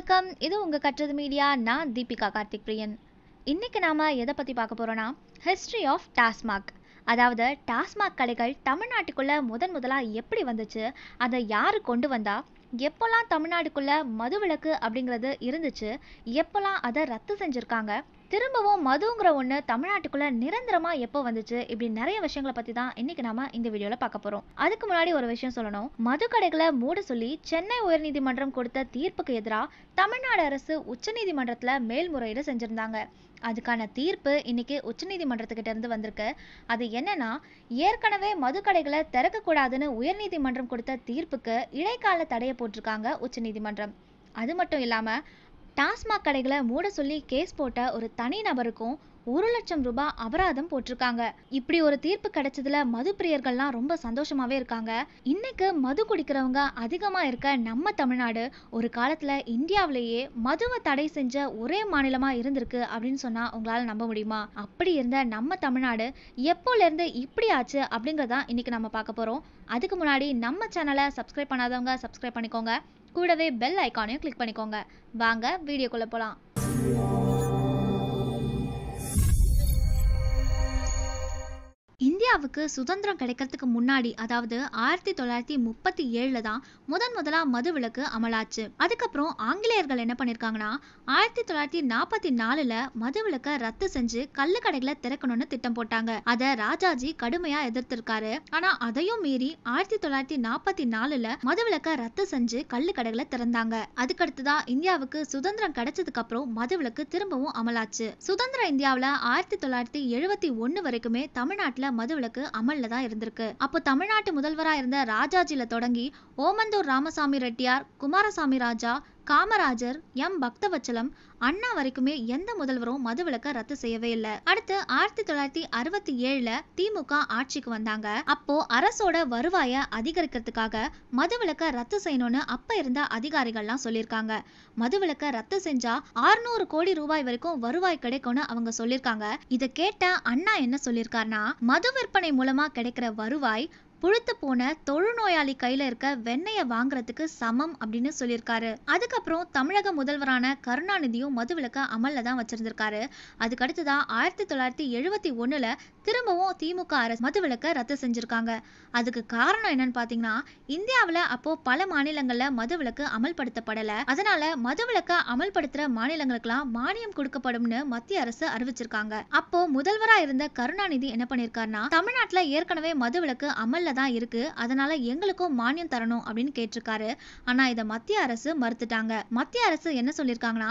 welcome இது உங்கள் கற்றது மீடியா நான் தீபிகா கார்த்திக் பிரியன் இன்றைக்கி நாம் எதை பற்றி பார்க்க போகிறோன்னா ஹிஸ்ட்ரி ஆஃப் டாஸ்மாக் அதாவது டாஸ்மாக் கடைகள் தமிழ்நாட்டுக்குள்ளே முதன் முதலாக எப்படி வந்துச்சு அதை யார் கொண்டு வந்தா எப்போல்லாம் தமிழ்நாடுக்குள்ளே மதுவிலக்கு அப்படிங்கிறது இருந்துச்சு எப்போல்லாம் அதை ரத்து செஞ்சுருக்காங்க திரும்பவும் மதுங்கிற ஒன்று தமிழ்நாட்டுக்குள்ளே நிரந்தரமாக எப்போ வந்துச்சு இப்படி நிறைய விஷயங்களை பற்றி தான் இன்னைக்கு நாம இந்த வீடியோவில் பார்க்க போகிறோம் அதுக்கு முன்னாடி ஒரு விஷயம் சொல்லணும் மது கடைகளை மூட சொல்லி சென்னை உயர்நீதிமன்றம் கொடுத்த தீர்ப்புக்கு எதிராக தமிழ்நாடு அரசு உச்சநீதிமன்றத்தில் மேல்முறையீடு செஞ்சுருந்தாங்க அதுக்கான தீர்ப்பு இன்னைக்கு உச்சநீதிமன்றத்துக்கிட்ட இருந்து வந்திருக்கு அது என்னன்னா ஏற்கனவே மதுக்கடைகளை திறக்கக்கூடாதுன்னு உயர்நீதிமன்றம் கொடுத்த தீர்ப்புக்கு இடைக்கால தடையை போட்டிருக்காங்க உச்சநீதிமன்றம் அது மட்டும் இல்லாமல் டாஸ்மாக் கடைகளை மூட சொல்லி கேஸ் போட்ட ஒரு தனி நபருக்கும் ஒரு லட்சம் ரூபாய் அபராதம் போட்டிருக்காங்க இப்படி ஒரு தீர்ப்பு கிடைச்சதுல மது பிரியர்கள்லாம் ரொம்ப சந்தோஷமாவே இருக்காங்க இன்னைக்கு மது குடிக்கிறவங்க அதிகமா இருக்க நம்ம தமிழ்நாடு ஒரு காலத்துல இந்தியாவிலேயே மதுவை தடை செஞ்ச ஒரே மாநிலமா இருந்திருக்கு அப்படின்னு சொன்னா உங்களால நம்ப முடியுமா அப்படி இருந்த நம்ம தமிழ்நாடு எப்போல இருந்து இப்படி ஆச்சு அப்படிங்கறதான் இன்னைக்கு நம்ம பார்க்க போறோம் அதுக்கு முன்னாடி நம்ம சேனலை சப்ஸ்கிரைப் பண்ணாதவங்க சப்ஸ்கிரைப் பண்ணிக்கோங்க கூடவே பெல் ஐக்கானையும் கிளிக் பண்ணிக்கோங்க வாங்க வீடியோக்குள்ள போகலாம் இந்தியாவுக்கு சுதந்திரம் கிடைக்கிறதுக்கு முன்னாடி அதாவது ஆயிரத்தி தொள்ளாயிரத்தி முப்பத்தி ஏழுல தான் முதன் முதலா மது விளக்கு அமலாச்சு அதுக்கப்புறம் ஆங்கிலேயர்கள் என்ன பண்ணிருக்காங்கன்னா ஆயிரத்தி தொள்ளாயிரத்தி நாற்பத்தி மது விளக்க ரத்து செஞ்சு கள்ளு கடைகளை திறக்கணும்னு திட்டம் போட்டாங்க அதை ராஜாஜி கடுமையா எதிர்த்திருக்காரு ஆனா அதையும் மீறி ஆயிரத்தி தொள்ளாயிரத்தி நாற்பத்தி மது விளக்க ரத்து செஞ்சு கள்ளு கடைகளை திறந்தாங்க அதுக்கடுத்துதான் இந்தியாவுக்கு சுதந்திரம் கிடைச்சதுக்கு அப்புறம் மது விளக்கு திரும்பவும் அமலாச்சு சுதந்திர இந்தியாவில ஆயிரத்தி தொள்ளாயிரத்தி எழுபத்தி ஒன்று வரைக்குமே தமிழ்நாட்டுல மது நிலநடுவுக்கு அமல்ல தான் இருந்திருக்கு அப்போ தமிழ்நாட்டு முதல்வரா இருந்த ராஜாஜில தொடங்கி ஓமந்தூர் ராமசாமி ரெட்டியார் குமாரசாமி ராஜா காமராஜர் எம் பக்தவச்சலம் அண்ணா வரைக்குமே எந்த முதல்வரும் விளக்க ரத்து செய்யவே இல்லை அடுத்து ஆயிரத்தி தொள்ளாயிரத்தி அறுபத்தி ஏழுல திமுக ஆட்சிக்கு வந்தாங்க அப்போ அரசோட வருவாய அதிகரிக்கிறதுக்காக மதுவிலக்கை ரத்து செய்யணும்னு அப்ப இருந்த அதிகாரிகள்லாம் சொல்லியிருக்காங்க மதுவிலக்கை ரத்து செஞ்சா ஆறுநூறு கோடி ரூபாய் வரைக்கும் வருவாய் கிடைக்கும்னு அவங்க சொல்லியிருக்காங்க இதை கேட்ட அண்ணா என்ன சொல்லியிருக்காருன்னா மது விற்பனை மூலமா கிடைக்கிற வருவாய் புழுத்து போன தொழுநோயாளி கையில இருக்க வெண்ணையை வாங்குறதுக்கு சமம் அப்படின்னு சொல்லியிருக்காரு அதுக்கப்புறம் தமிழக முதல்வரான கருணாநிதியும் மதுவிலக்க அமல்ல தான் வச்சிருந்திருக்காரு அதுக்கு ஆயிரத்தி தொள்ளாயிரத்தி எழுபத்தி ஒண்ணுல திரும்பவும் திமுக அரசு மதுவிலக்க ரத்து செஞ்சிருக்காங்க அதுக்கு காரணம் என்னன்னு பாத்தீங்கன்னா இந்தியாவில் அப்போ பல மாநிலங்கள்ல மதுவிலக்கு அமல்படுத்தப்படல அதனால மதுவிலக்க அமல்படுத்துற மாநிலங்களுக்கெல்லாம் மானியம் கொடுக்கப்படும்னு மத்திய அரசு அறிவிச்சிருக்காங்க அப்போ முதல்வரா இருந்த கருணாநிதி என்ன பண்ணிருக்காருன்னா தமிழ்நாட்டுல ஏற்கனவே மதுவிலக்கு அமல்ல தான் இருக்கு அதனால எங்களுக்கும் மானியம் தரணும் அப்படின்னு கேட்டிருக்காரு ஆனா இதை மத்திய அரசு மறுத்துட்டாங்க மத்திய அரசு என்ன சொல்லியிருக்காங்கன்னா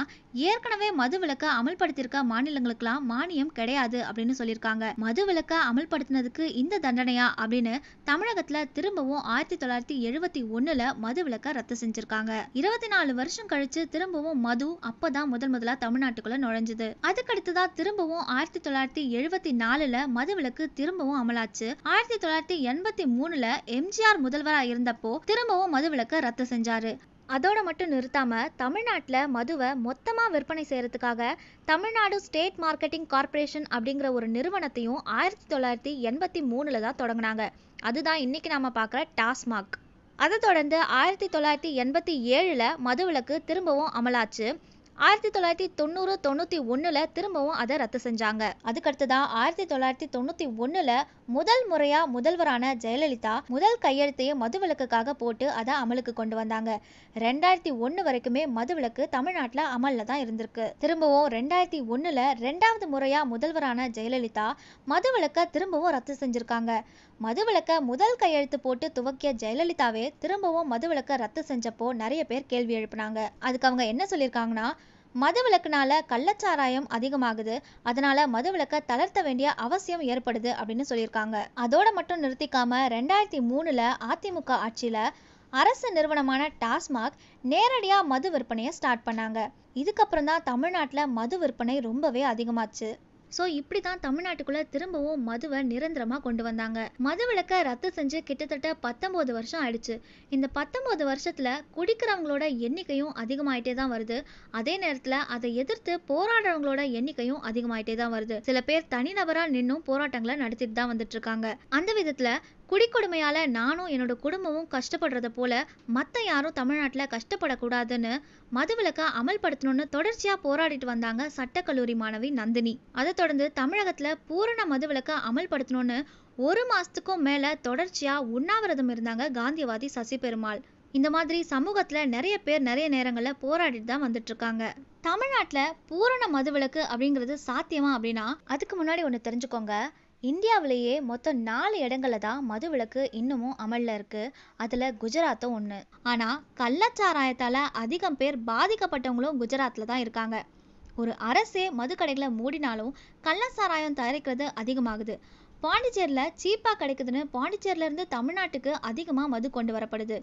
ஏற்கனவே மதுவிலக்கை அமல்படுத்தியிருக்க மாநிலங்களுக்கெல்லாம் மானியம் கிடையாது அப்படின்னு சொல்லியிருக்காங்க விளக்க அமல்படுத்தினதுக்கு இந்த தண்டனையா அப்படின்னு தமிழகத்துல திரும்பவும் ஆயிரத்தி தொள்ளாயிரத்தி எழுபத்தி ஒண்ணுல மது விளக்க ரத்து செஞ்சிருக்காங்க இருபத்தி நாலு வருஷம் கழிச்சு திரும்பவும் மது அப்பதான் முதல் முதலா தமிழ்நாட்டுக்குள்ள நுழைஞ்சது அதுக்கடுத்துதான் திரும்பவும் ஆயிரத்தி தொள்ளாயிரத்தி எழுபத்தி நாலுல மது விளக்கு திரும்பவும் அமலாச்சு ஆயிரத்தி தொள்ளாயிரத்தி எண்பத்தி மூணுல எம்ஜிஆர் முதல்வராக இருந்தப்போ திரும்பவும் மதுவிலக்கை ரத்து செஞ்சாரு அதோட மட்டும் நிறுத்தாம தமிழ்நாட்டில் மதுவை மொத்தமா விற்பனை செய்யறதுக்காக தமிழ்நாடு ஸ்டேட் மார்க்கெட்டிங் கார்பரேஷன் அப்படிங்கிற ஒரு நிறுவனத்தையும் ஆயிரத்தி தொள்ளாயிரத்தி எண்பத்தி மூணுல தான் தொடங்கினாங்க அதுதான் இன்னைக்கு நாம பார்க்குற டாஸ்மாக் அதை தொடர்ந்து ஆயிரத்தி தொள்ளாயிரத்தி எண்பத்தி ஏழுல மதுவிலக்கு திரும்பவும் அமலாச்சு ஆயிரத்தி தொள்ளாயிரத்தி தொண்ணூறு தொண்ணூற்றி ஒன்றில் திரும்பவும் அதை ரத்து செஞ்சாங்க அதுக்கடுத்ததான் ஆயிரத்தி தொள்ளாயிரத்தி தொண்ணூற்றி ஒன்றில் முதல் முறையாக முதல்வரான ஜெயலலிதா முதல் கையெழுத்தையே மதுவிலக்குக்காக போட்டு அதை அமலுக்கு கொண்டு வந்தாங்க ரெண்டாயிரத்தி ஒன்று வரைக்குமே மதுவிலக்கு தமிழ்நாட்டில் அமலில் தான் இருந்திருக்கு திரும்பவும் ரெண்டாயிரத்தி ஒன்றில் ரெண்டாவது முறையாக முதல்வரான ஜெயலலிதா மதுவிலக்கை திரும்பவும் ரத்து செஞ்சுருக்காங்க மதுவிலக்கை முதல் கையெழுத்து போட்டு துவக்கிய ஜெயலலிதாவே திரும்பவும் விளக்க ரத்து செஞ்சப்போ நிறைய பேர் கேள்வி எழுப்புனாங்க அதுக்கு அவங்க என்ன சொல்லியிருக்காங்கன்னா மது விளக்குனால கள்ளச்சாராயம் அதிகமாகுது அதனால மது விளக்க தளர்த்த வேண்டிய அவசியம் ஏற்படுது அப்படின்னு சொல்லியிருக்காங்க அதோட மட்டும் நிறுத்திக்காம ரெண்டாயிரத்தி மூணுல அதிமுக ஆட்சியில அரசு நிறுவனமான டாஸ்மாக் நேரடியாக மது விற்பனையை ஸ்டார்ட் பண்ணாங்க இதுக்கப்புறம் தான் தமிழ்நாட்டில் மது விற்பனை ரொம்பவே அதிகமாச்சு ஸோ இப்படி தான் தமிழ்நாட்டுக்குள்ள திரும்பவும் மதுவை நிரந்தரமாக கொண்டு வந்தாங்க மது விளக்க ரத்து செஞ்சு கிட்டத்தட்ட பத்தொம்போது வருஷம் ஆயிடுச்சு இந்த பத்தொம்போது வருஷத்தில் குடிக்கிறவங்களோட எண்ணிக்கையும் அதிகமாயிட்டே தான் வருது அதே நேரத்தில் அதை எதிர்த்து போராடுறவங்களோட எண்ணிக்கையும் அதிகமாயிட்டே தான் வருது சில பேர் தனிநபராக நின்னும் போராட்டங்களை நடத்திட்டு தான் வந்துட்டு இருக்காங்க அந்த விதத்தில் குடிக்கொடுமையால் நானும் என்னோட குடும்பமும் கஷ்டப்படுறத போல மற்ற யாரும் தமிழ்நாட்டில் கஷ்டப்படக்கூடாதுன்னு மதுவிலக்கை அமல்படுத்தணும்னு தொடர்ச்சியாக போராடிட்டு வந்தாங்க சட்டக்கல்லூரி மாணவி நந்தினி அதை தொடர்ந்து தமிழகத்தில் பூரண மதுவிலக்கை அமல்படுத்தணும்னு ஒரு மாதத்துக்கும் மேலே தொடர்ச்சியாக உண்ணாவிரதம் இருந்தாங்க காந்தியவாதி சசி பெருமாள் இந்த மாதிரி சமூகத்தில் நிறைய பேர் நிறைய நேரங்களில் போராடிட்டு தான் வந்துட்டு இருக்காங்க தமிழ்நாட்டில் பூரண மதுவிலக்கு அப்படிங்கிறது சாத்தியமா அப்படின்னா அதுக்கு முன்னாடி ஒன்று தெரிஞ்சுக்கோங்க இந்தியாவிலேயே மொத்தம் நாலு இடங்களில் தான் மது விளக்கு இன்னமும் அமலில் இருக்கு அதில் குஜராத்தும் ஒன்று ஆனால் கள்ளச்சாராயத்தால் அதிகம் பேர் பாதிக்கப்பட்டவங்களும் குஜராத்தில் தான் இருக்காங்க ஒரு அரசே மதுக்கடைகளை மூடினாலும் கள்ளச்சாராயம் தயாரிக்கிறது அதிகமாகுது பாண்டிச்சேரியில் சீப்பாக கிடைக்குதுன்னு பாண்டிச்சேரியிலேருந்து தமிழ்நாட்டுக்கு அதிகமாக மது கொண்டு வரப்படுது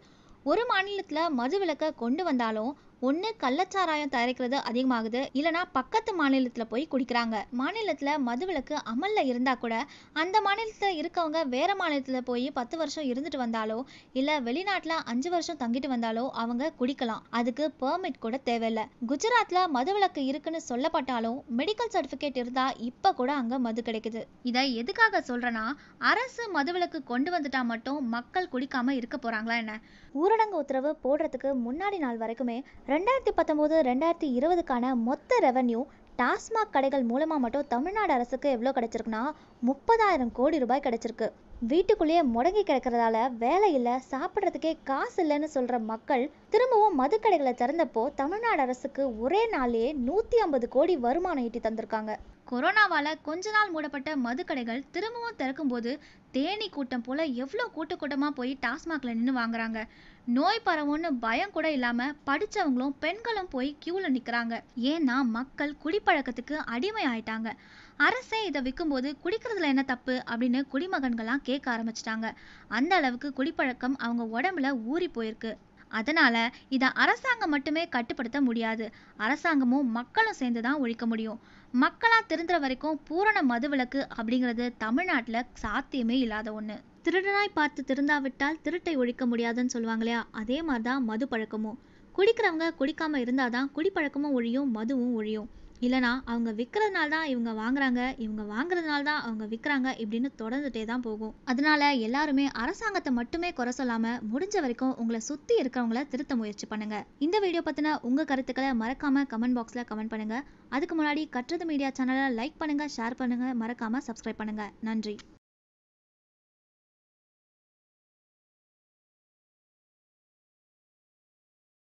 ஒரு மாநிலத்தில் மது விலக்கை கொண்டு வந்தாலும் ஒன்று கள்ளச்சாராயம் தயாரிக்கிறது அதிகமாகுது இல்லைனா பக்கத்து மாநிலத்தில் போய் குடிக்கிறாங்க மாநிலத்தில் மதுவிலக்கு அமலில் இருந்தால் கூட அந்த மாநிலத்தில் இருக்கவங்க வேறு மாநிலத்தில் போய் பத்து வருஷம் இருந்துட்டு வந்தாலோ இல்லை வெளிநாட்டில் அஞ்சு வருஷம் தங்கிட்டு வந்தாலோ அவங்க குடிக்கலாம் அதுக்கு பெர்மிட் கூட தேவையில்லை குஜராத்தில் மதுவிலக்கு இருக்குன்னு சொல்லப்பட்டாலும் மெடிக்கல் சர்டிஃபிகேட் இருந்தால் இப்போ கூட அங்கே மது கிடைக்குது இதை எதுக்காக சொல்கிறேன்னா அரசு மதுவிலக்கு கொண்டு வந்துட்டா மட்டும் மக்கள் குடிக்காமல் இருக்க போகிறாங்களா என்ன ஊரடங்கு உத்தரவு போடுறதுக்கு முன்னாடி நாள் வரைக்குமே ரெண்டாயிரத்தி பத்தொம்போது ரெண்டாயிரத்தி இருபதுக்கான மொத்த ரெவன்யூ டாஸ்மாக் கடைகள் மூலமாக மட்டும் தமிழ்நாடு அரசுக்கு எவ்வளோ கிடச்சிருக்குன்னா முப்பதாயிரம் கோடி ரூபாய் கிடச்சிருக்கு வீட்டுக்குள்ளேயே முடங்கி கிடக்கிறதால வேலை இல்லை சாப்பிட்றதுக்கே காசு இல்லைன்னு சொல்கிற மக்கள் திரும்பவும் மதுக்கடைகளை திறந்தப்போ தமிழ்நாடு அரசுக்கு ஒரே நாளிலே நூற்றி ஐம்பது கோடி வருமானம் ஈட்டி தந்திருக்காங்க கொரோனாவால் கொஞ்ச நாள் மூடப்பட்ட மதுக்கடைகள் திரும்பவும் திறக்கும்போது தேனி கூட்டம் போல் எவ்வளோ கூட்ட கூட்டமாக போய் டாஸ்மாகில் நின்று வாங்குறாங்க நோய் பரவும்னு பயம் கூட இல்லாமல் படித்தவங்களும் பெண்களும் போய் கியூவில் நிற்கிறாங்க ஏன்னா மக்கள் குடிப்பழக்கத்துக்கு அடிமை ஆயிட்டாங்க அரசே இதை விற்கும்போது குடிக்கிறதுல என்ன தப்பு அப்படின்னு குடிமகன்கள்லாம் கேட்க ஆரம்பிச்சிட்டாங்க அந்த அளவுக்கு குடிப்பழக்கம் அவங்க உடம்புல ஊறி போயிருக்கு அதனால் இதை அரசாங்கம் மட்டுமே கட்டுப்படுத்த முடியாது அரசாங்கமும் மக்களும் சேர்ந்து தான் ஒழிக்க முடியும் மக்களாக திருந்துற வரைக்கும் பூரண மதுவிலக்கு அப்படிங்கிறது தமிழ்நாட்டில் சாத்தியமே இல்லாத ஒன்று திருடனாய் பார்த்து திருந்தாவிட்டால் திருட்டை ஒழிக்க முடியாதுன்னு சொல்லுவாங்க இல்லையா அதே மாதிரி தான் மது பழக்கமும் குடிக்கிறவங்க குடிக்காமல் இருந்தால் தான் குடிப்பழக்கமும் ஒழியும் மதுவும் ஒழியும் இல்லைனா அவங்க விற்கிறதுனால தான் இவங்க வாங்குறாங்க இவங்க வாங்குறதுனால தான் அவங்க விற்கிறாங்க இப்படின்னு தொடர்ந்துட்டே தான் போகும் அதனால எல்லாருமே அரசாங்கத்தை மட்டுமே குறை சொல்லாம முடிஞ்ச வரைக்கும் உங்களை சுத்தி இருக்கிறவங்கள திருத்த முயற்சி பண்ணுங்க இந்த வீடியோ பத்தின உங்க கருத்துக்களை மறக்காம கமெண்ட் பாக்ஸ்ல கமெண்ட் பண்ணுங்க அதுக்கு முன்னாடி கற்றது மீடியா சேனலை லைக் பண்ணுங்க ஷேர் பண்ணுங்க மறக்காம சப்ஸ்கிரைப் பண்ணுங்க நன்றி